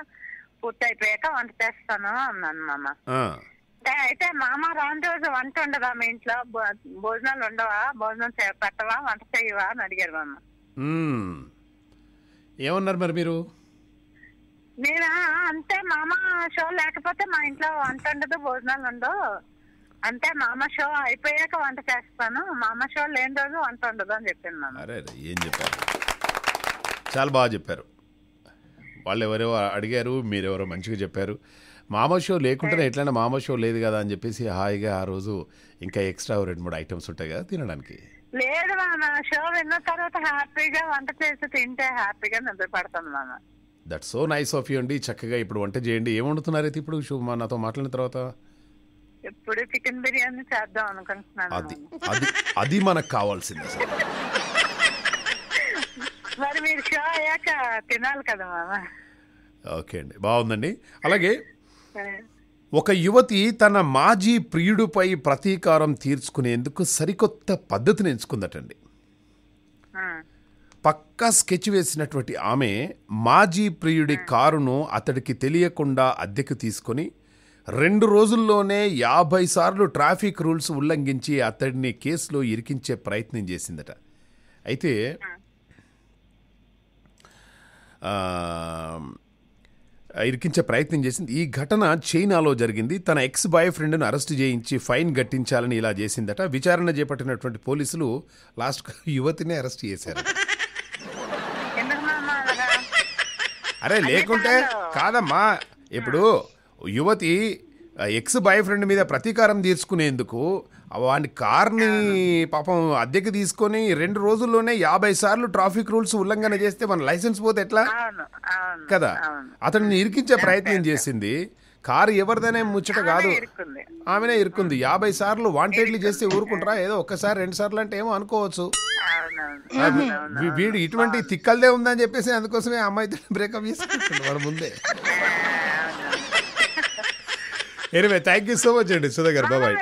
పూర్తి అయిపోయాక వంట చేస్తాను అన్నాను మామ అయితే మామ రాని రోజు వంట ఉండదా మీ ఇంట్లో భోజనాలు ఉండవా భోజనం పెట్టవా వంట చెయ్యవా అని అడిగారు మామ ఏమన్నారు మరి మీరు నేనా అంతే మామ షో లేకపోతే మా ఇంట్లో వంట ఉండదు భోజనాలు ఉండవు అంటే మామ షో అయిపోయాక వంట చేస్తాను మామ షో లేని రోజు వంట ఉండదు అని చెప్పాను మామ అరే ఏం చెప్పారు చాలా బాగా చెప్పారు వాళ్ళు ఎవరో అడిగారు మీరు ఎవరో మంచిగా చెప్పారు మామ షో లేకుంటేనే ఎట్లయినా మామ షో లేదు కదా అని చెప్పేసి హాయిగా ఆ రోజు ఇంకా ఎక్స్ట్రా రెండు మూడు ఐటమ్స్ ఉంటాయి కదా తినడానికి లేదు మామ షో విన్న తర్వాత హ్యాపీగా వంట చేసి తింటే హ్యాపీగా నిద్రపడతాను మామ that so nice of you అండి చక్కగా ఇప్పుడు వంట చేయండి ఏం వండుతున్నారైతే ఇప్పుడు శుభమా నాతో మాట్లాడిన తర్వాత చికెన్ బిర్యానీ చేద్దాం అనుకుంటున్నాను అది అది మనకు కావాల్సింది మరి మీరు షో అయ్యాక తినాలి కదా మామ ఓకే అండి బాగుందండి అలాగే ఒక యువతి తన మాజీ ప్రియుడిపై ప్రతీకారం తీర్చుకునేందుకు సరికొత్త పద్ధతిని ఎంచుకుందటండి పక్కా స్కెచ్ వేసినటువంటి ఆమె మాజీ ప్రియుడి కారును అతడికి తెలియకుండా అద్దెకు తీసుకొని రెండు రోజుల్లోనే యాభై సార్లు ట్రాఫిక్ రూల్స్ ఉల్లంఘించి అతడిని కేసులో ఇరికించే ప్రయత్నం చేసిందట అయితే ఇరికించే ప్రయత్నం చేసింది ఈ ఘటన చైనాలో జరిగింది తన ఎక్స్ బాయ్ ఫ్రెండ్ను అరెస్ట్ చేయించి ఫైన్ గట్టించాలని ఇలా చేసిందట విచారణ చేపట్టినటువంటి పోలీసులు లాస్ట్ యువతిని అరెస్ట్ చేశారు అరే లేకుంటే కాదమ్మా ఇప్పుడు యువతి ఎక్స్ బాయ్ ఫ్రెండ్ మీద ప్రతీకారం తీర్చుకునేందుకు వాడి కార్ని పాపం అద్దెకి తీసుకొని రెండు రోజుల్లోనే యాభై సార్లు ట్రాఫిక్ రూల్స్ ఉల్లంఘన చేస్తే మన లైసెన్స్ పోతే ఎట్లా కదా అతన్ని ఇరికించే ప్రయత్నం చేసింది కారు ఎవరిదనే ముచ్చట కాదు ఆమెనే ఇరుక్కుంది యాభై సార్లు వాంటెడ్లు చేస్తే ఊరుకుంటారా ఏదో ఒక్కసారి రెండు సార్లు అంటే ఏమో అనుకోవచ్చు వీడు ఇటువంటి తిక్కల్దే ఉందని చెప్పేసి అందుకోసమే అమ్మాయి అమ్మాయితో బ్రేకప్ చేసుకుంటుంది వాడు ముందే anyway thank you so much అండి సుధా గారు బాబాయ్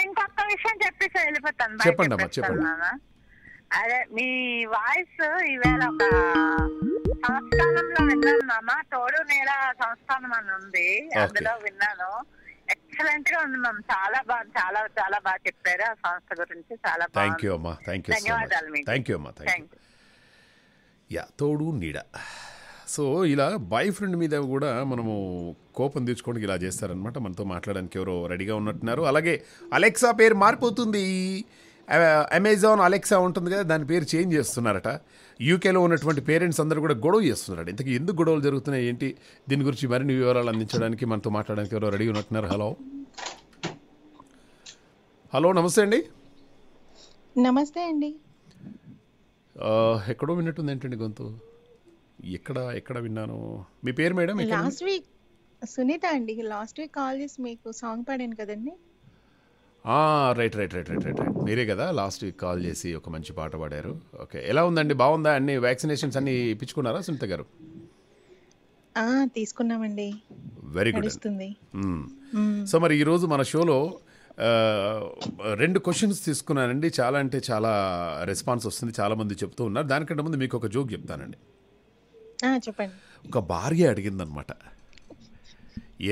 చెప్పండి అమ్మా, చెప్పండి. అదే మీ వాయిస్ ఈవేళ ఒక సంస్థానంలో విన్నాను మామ తోడు నేల సంస్థానం అని ఉంది అందులో విన్నాను ఎక్సలెంట్ గా ఉంది మ్యామ్ చాలా బాగా చాలా చాలా బాగా చెప్పారు ఆ సంస్థ గురించి చాలా థ్యాంక్ యూ అమ్మా థ్యాంక్ యూ ధన్యవాదాలు థ్యాంక్ యూ అమ్మా థ్యాంక్ యూ యా తోడు నీడ సో ఇలా బాయ్ ఫ్రెండ్ మీద కూడా మనము కోపం తెచ్చుకోవడానికి ఇలా చేస్తారనమాట మనతో మాట్లాడడానికి ఎవరో రెడీగా ఉన్నట్టున్నారు అలాగే అలెక్సా పేరు మారిపోతుంది అమెజాన్ అలెక్సా ఉంటుంది కదా దాని పేరు చేంజ్ చేస్తున్నారట యూకేలో ఉన్నటువంటి పేరెంట్స్ అందరూ కూడా గొడవ చేస్తున్నారు ఇంతకు ఎందుకు గొడవలు జరుగుతున్నాయి ఏంటి దీని గురించి మరిన్ని వివరాలు అందించడానికి మనతో మాట్లాడడానికి ఎవరో రెడీ ఉన్నట్టున్నారు హలో హలో నమస్తే అండి నమస్తే అండి ఎక్కడో విన్నట్టుంది ఏంటండి గొంతు ఎక్కడ ఎక్కడ విన్నాను మీ పేరు మేడం లాస్ట్ వీక్ సునీత అండి లాస్ట్ వీక్ కాల్ చేసి మీకు సాంగ్ పాడాను కదండి right right right right right right మీరే కదా లాస్ట్ వీక్ కాల్ చేసి ఒక మంచి పాట పాడారు ఓకే ఎలా ఉందండి బాగుందా అన్ని వ్యాక్సినేషన్స్ అన్ని ఇప్పించుకున్నారా సునీత గారు తీసుకున్నామండి వెరీ గుడ్ సో మరి ఈరోజు మన షోలో రెండు క్వశ్చన్స్ తీసుకున్నానండి చాలా అంటే చాలా రెస్పాన్స్ వస్తుంది చాలా మంది చెప్తూ ఉన్నారు దానికంటే ముందు మీకు ఒక జోక్ చెప్తానండి చెప్పండి ఒక భార్య అడిగిందనమాట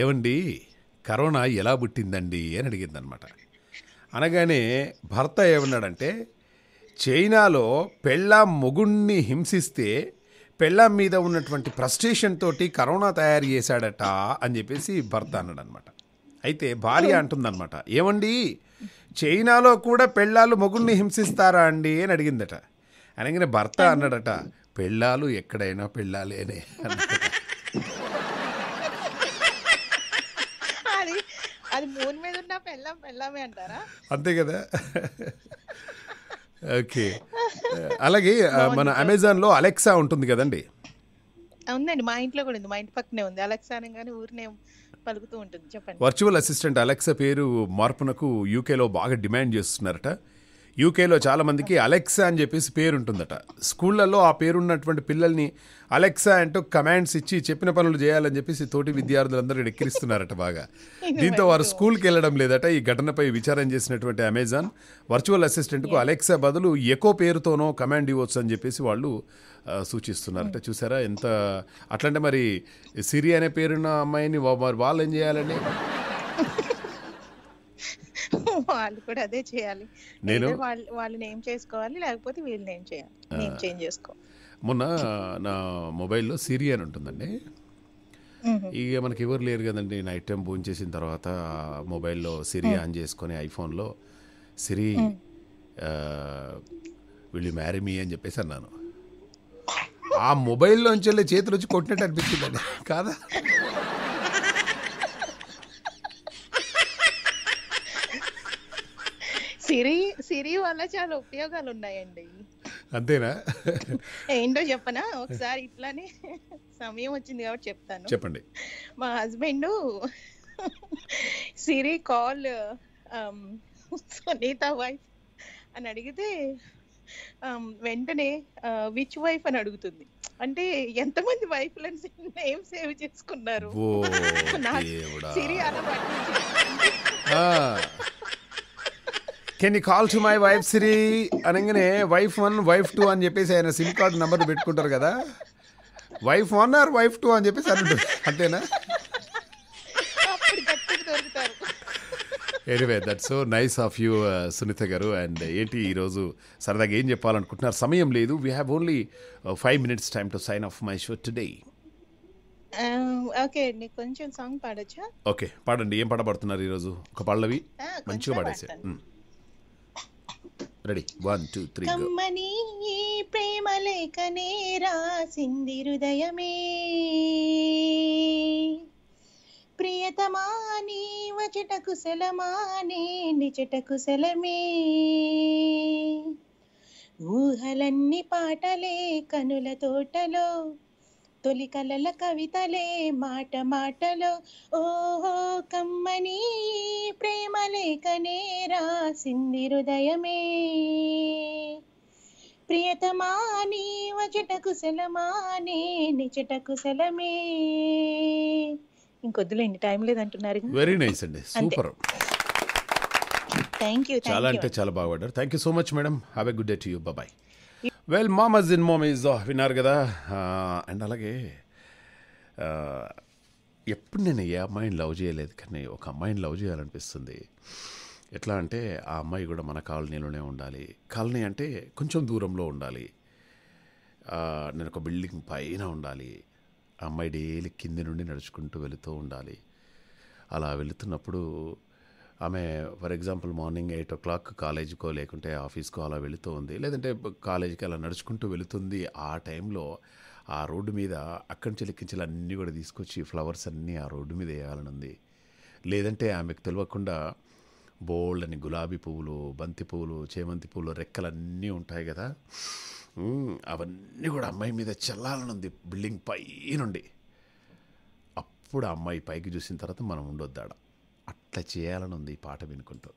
ఏమండి కరోనా ఎలా పుట్టిందండి అని అడిగిందనమాట అనగానే భర్త ఏమన్నాడంటే చైనాలో పెళ్ళాం మొగుణ్ణి హింసిస్తే పెళ్ళాం మీద ఉన్నటువంటి ప్రస్టేషన్ తోటి కరోనా తయారు చేశాడట అని చెప్పేసి భర్త అన్నాడనమాట అయితే భార్య అంటుందన్నమాట ఏమండి చైనాలో కూడా పెళ్ళాలు మొగుణ్ణి హింసిస్తారా అండి అని అడిగిందట అనగానే భర్త అన్నాడట పెళ్ళాలు ఎక్కడైనా పెళ్ళాలేనే అది పెళ్ళాం అంటారా అంతే కదా ఓకే అలాగే మన అమెజాన్లో అలెక్సా ఉంటుంది కదండి ఉందండి మా ఇంట్లో కూడా ఉంది మా ఇంటి పక్కనే ఉంది అలెక్సా అనగానే ఊరినే పలుకుతూ ఉంటుంది చెప్పండి వర్చువల్ అసిస్టెంట్ అలెక్సా పేరు మార్పునకు యూకేలో బాగా డిమాండ్ చేస్తున్నారట యూకేలో చాలామందికి అలెక్సా అని చెప్పేసి పేరు ఉంటుందట స్కూళ్ళల్లో ఆ పేరున్నటువంటి పిల్లల్ని అలెక్సా అంటూ కమాండ్స్ ఇచ్చి చెప్పిన పనులు చేయాలని చెప్పేసి తోటి విద్యార్థులందరూ ఎక్కిరిస్తున్నారట బాగా దీంతో వారు స్కూల్కి వెళ్ళడం లేదట ఈ ఘటనపై విచారం చేసినటువంటి అమెజాన్ వర్చువల్ అసిస్టెంట్కు అలెక్సా బదులు ఎకో పేరుతోనో కమాండ్ ఇవ్వచ్చు అని చెప్పేసి వాళ్ళు సూచిస్తున్నారట hmm. చూసారా ఎంత అట్లంటే మరి సిరి అనే పేరున్న అమ్మాయిని వాళ్ళు ఏం చేయాలని వాళ్ళు కూడా అదే చేయాలి నేను వాళ్ళు వాళ్ళు నేమ్ చేసుకోవాలి లేకపోతే వీళ్ళు నేమ్ చేయాలి చేంజ్ చేసుకో మొన్న నా మొబైల్లో సిరి అని ఉంటుందండి ఇక మనకి ఎవరు లేరు కదండి నైట్ టైం ఫోన్ చేసిన తర్వాత మొబైల్లో సిరి ఆన్ చేసుకొని ఐఫోన్లో సిరి వీళ్ళు మ్యారీ మీ అని చెప్పేసి అన్నాను ఆ మొబైల్లోంచి చేతులు వచ్చి కొట్టినట్టు అనిపించిందండి కాదా సిరి సిరి వల్ల చాలా ఉపయోగాలు ఉన్నాయండి అంతేనా ఏంటో చెప్పనా ఒకసారి ఇట్లానే సమయం వచ్చింది కాబట్టి చెప్తాను చెప్పండి మా husband Siri call Sunitha wife అని అడిగితే వెంటనే విచ్ వైఫ్ అని అడుగుతుంది అంటే ఎంతమంది వైఫ్లను నేమ్ సేవ్ చేసుకున్నారు సిరి అలా can you call to my wife Siri అనగానే వైఫ్ వన్ వైఫ్ టూ అని చెప్పేసి ఆయన సిమ్ కార్డు నంబర్ పెట్టుకుంటారు కదా wife one or wife two అని చెప్పేసి అంటుంది అంతేనా anyway that so nice of you Sunitha గారు అండ్ ఏంటి ఈరోజు సరదాగా ఏం చెప్పాలనుకుంటున్నారు సమయం లేదు we have only five minutes time to sign off my show today okay అండి కొంచెం సాంగ్ పాడొచ్చా ఓకే పాడండి ఏం పాట పాడుతున్నారు ఈరోజు ఒక పళ్ళవి మంచిగా పాడేసే రెడీ వన్ టూ త్రీ కమ్మని ప్రేమ లేఖనే రాసింది హృదయమే ప్రియతమాని వచట కుశలమాని నిచట కుశలమే ఊహలన్నీ పాటలే కనుల తోటలో తొలి కలల కవితలే మాట మాటలో ఓహో కమ్మని ప్రేమ లేఖనే రాసింది హృదయమే ప్రియతమా వచట కుశలమా నిచట కుశలమే ఇంకొద్దులేండి టైం లేదంటున్నారు వెరీ నైస్ అండి సూపర్ థ్యాంక్ యూ చాలా అంటే చాలా బాగా thank you so much madam have a good day to you bye well mamas and mommies విన్నారు కదా అండ్ అలాగే ఎప్పుడు నేను ఏ అమ్మాయిని లవ్ చేయలేదు కానీ ఒక అమ్మాయిని లవ్ చేయాలనిపిస్తుంది ఎట్లా అంటే ఆ అమ్మాయి కూడా మన కాలనీలోనే ఉండాలి కాలనీ అంటే కొంచెం దూరంలో ఉండాలి నేను ఒక బిల్డింగ్ పైన ఉండాలి ఆ అమ్మాయి డైలీ కింది నుండి నడుచుకుంటూ వెళుతూ ఉండాలి అలా వెళుతున్నప్పుడు ఆమె for example morning eight o'clock కాలేజీకో లేకుంటే ఆఫీస్కో అలా వెళుతూ ఉంది లేదంటే కాలేజీకి అలా నడుచుకుంటూ వెళుతుంది ఆ టైంలో ఆ రోడ్డు మీద అక్కడి నుంచి లెక్కించి అన్నీ కూడా తీసుకొచ్చి ఫ్లవర్స్ అన్నీ ఆ రోడ్డు మీద వేయాలని ఉంది లేదంటే ఆమెకు తెలియకుండా బోల్డ్ అని గులాబీ పువ్వులు బంతి పువ్వులు చేమంతి పువ్వులు అన్నీ ఉంటాయి కదా అవన్నీ కూడా అమ్మాయి మీద ఉంది బిల్డింగ్ పై నుండి అప్పుడు అమ్మాయి పైకి చూసిన తర్వాత మనం ఉండొద్దాడా అట్లా ఉంది ఈ పాట వినుకుంటూ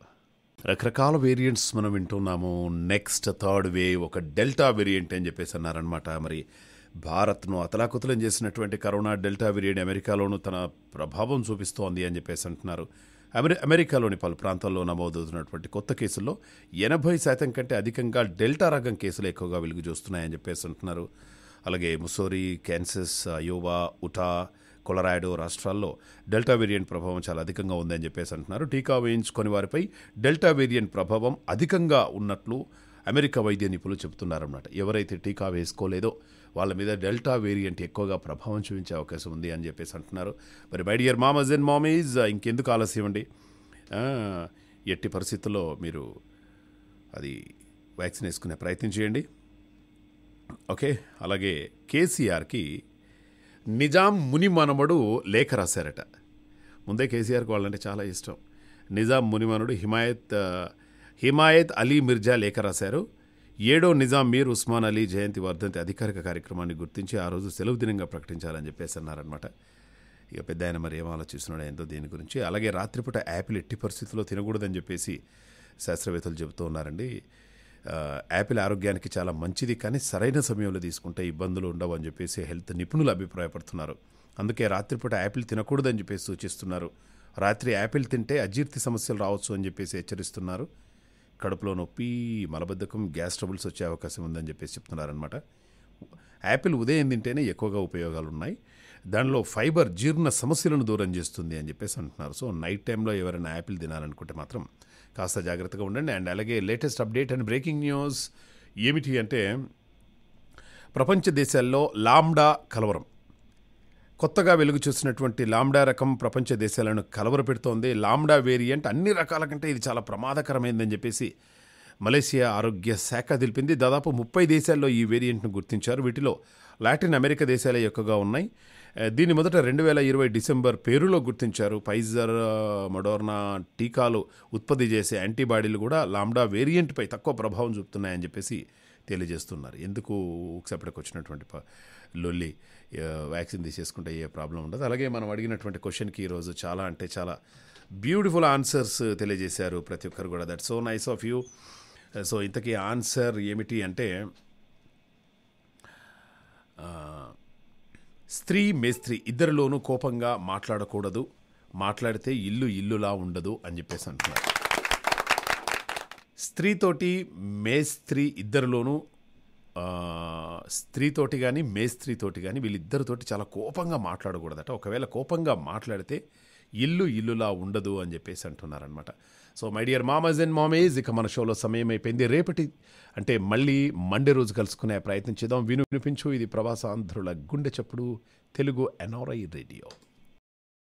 రకరకాల వేరియంట్స్ మనం వింటున్నాము నెక్స్ట్ థర్డ్ వేవ్ ఒక డెల్టా వేరియంట్ అని చెప్పేసి అన్నారనమాట మరి భారత్ను అతలాకుతలం చేసినటువంటి కరోనా డెల్టా వేరియంట్ అమెరికాలోనూ తన ప్రభావం చూపిస్తోంది అని చెప్పేసి అంటున్నారు అమెరి అమెరికాలోని పలు ప్రాంతాల్లో నమోదవుతున్నటువంటి కొత్త కేసుల్లో ఎనభై శాతం కంటే అధికంగా డెల్టా రకం కేసులు ఎక్కువగా వెలుగు చూస్తున్నాయని చెప్పేసి అంటున్నారు అలాగే Missouri Kansas Iowa Utah Colorado రాష్ట్రాల్లో డెల్టా వేరియంట్ ప్రభావం చాలా అధికంగా ఉందని చెప్పేసి అంటున్నారు టీకా వేయించుకొని వారిపై డెల్టా వేరియంట్ ప్రభావం అధికంగా ఉన్నట్లు అమెరికా వైద్య నిపుణులు చెబుతున్నారన్నమాట ఎవరైతే టీకా వేసుకోలేదో వాళ్ళ మీద డెల్టా వేరియంట్ ఎక్కువగా ప్రభావం చూపించే అవకాశం ఉంది అని చెప్పేసి అంటున్నారు మరి my dear mamas and mommies ఇంకెందుకు ఆలస్యం అండి ఎట్టి పరిస్థితుల్లో మీరు అది వ్యాక్సిన్ వేసుకునే ప్రయత్నం చేయండి ఓకే అలాగే కేసీఆర్కి నిజాం ముని మనమడు లేఖ రాశారట ముందే కేసీఆర్కి వాళ్ళంటే చాలా ఇష్టం నిజాం మునిమనుడు హిమాయత్ హిమాయత్ అలీ మిర్జా లేఖ రాశారు ఏడో నిజాం మీర్ ఉస్మాన్ అలీ జయంతి వర్ధంతి అధికారిక కార్యక్రమాన్ని గుర్తించి ఆ రోజు సెలవు దినంగా ప్రకటించాలని చెప్పేసి అన్నారనమాట ఇక పెద్ద ఆయన మరి ఏం ఆలోచిస్తున్నాడు ఏందో దీని గురించి అలాగే రాత్రిపూట యాపిల్ ఎట్టి పరిస్థితుల్లో తినకూడదని చెప్పేసి శాస్త్రవేత్తలు చెబుతూ ఉన్నారండి యాపిల్ ఆరోగ్యానికి చాలా మంచిది కానీ సరైన సమయంలో తీసుకుంటే ఇబ్బందులు ఉండవు అని చెప్పేసి హెల్త్ నిపుణులు అభిప్రాయపడుతున్నారు అందుకే రాత్రిపూట యాపిల్ తినకూడదని చెప్పేసి సూచిస్తున్నారు రాత్రి యాపిల్ తింటే అజీర్తి సమస్యలు రావచ్చు అని చెప్పేసి హెచ్చరిస్తున్నారు కడుపులో నొప్పి మలబద్ధకం గ్యాస్ ట్రబుల్స్ వచ్చే అవకాశం ఉందని చెప్పేసి చెప్తున్నారనమాట యాపిల్ ఉదయం తింటేనే ఎక్కువగా ఉపయోగాలు ఉన్నాయి దానిలో ఫైబర్ జీర్ణ సమస్యలను దూరం చేస్తుంది అని చెప్పేసి అంటున్నారు సో నైట్ టైంలో ఎవరైనా యాపిల్ తినాలనుకుంటే మాత్రం కాస్త జాగ్రత్తగా ఉండండి అండ్ అలాగే latest update and breaking news ఏమిటి అంటే ప్రపంచ దేశాల్లో లాంబ్డా కలవరం కొత్తగా వెలుగు చూసినటువంటి లామ్డా రకం ప్రపంచ దేశాలను కలవర పెడుతోంది లాంబ్డా వేరియంట్ అన్ని రకాల కంటే ఇది చాలా ప్రమాదకరమైందని చెప్పేసి మలేసియా ఆరోగ్య శాఖ తెలిపింది దాదాపు ముప్పై దేశాల్లో ఈ వేరియంట్ను గుర్తించారు వీటిలో లాటిన్ అమెరికా దేశాలే ఎక్కువగా ఉన్నాయి దీన్ని మొదట రెండు వేల ఇరవై డిసెంబర్ పేరులో గుర్తించారు ఫైజర్ మడోర్నా టీకాలు ఉత్పత్తి చేసే యాంటీబాడీలు కూడా లాంబ్డా వేరియంట్పై తక్కువ ప్రభావం చూపుతున్నాయని చెప్పేసి తెలియజేస్తున్నారు ఎందుకు ఒకసేపటికి వచ్చినటువంటి లొల్లి వ్యాక్సిన్ తీసేసుకుంటే ఏ ప్రాబ్లం ఉండదు అలాగే మనం అడిగినటువంటి క్వశ్చన్కి ఈరోజు చాలా అంటే చాలా బ్యూటిఫుల్ ఆన్సర్స్ తెలియజేశారు ప్రతి ఒక్కరు కూడా that so nice of you so ఇంతకీ ఆన్సర్ ఏమిటి అంటే స్త్రీ మేస్త్రి ఇద్దరిలోనూ కోపంగా మాట్లాడకూడదు మాట్లాడితే ఇల్లు ఇల్లులా ఉండదు అని చెప్పేసి అంటున్నారు స్త్రీతోటి మేస్త్రి ఇద్దరిలోనూ స్త్రీతోటి కానీ మేస్త్రితోటి కానీ వీళ్ళిద్దరితోటి చాలా కోపంగా మాట్లాడకూడదట ఒకవేళ కోపంగా మాట్లాడితే ఇల్లు ఇల్లులా ఉండదు అని చెప్పేసి అంటున్నారనమాట so my dear mamas and mommies ఇక మన షోలో సమయం అయిపోయింది రేపటి అంటే మళ్ళీ మండే రోజు కలుసుకునే ప్రయత్నం చేద్దాం విను వినిపించు ఇది ప్రవాసాంధ్రుల గుండె చప్పుడు తెలుగు ఎనోరై రేడియో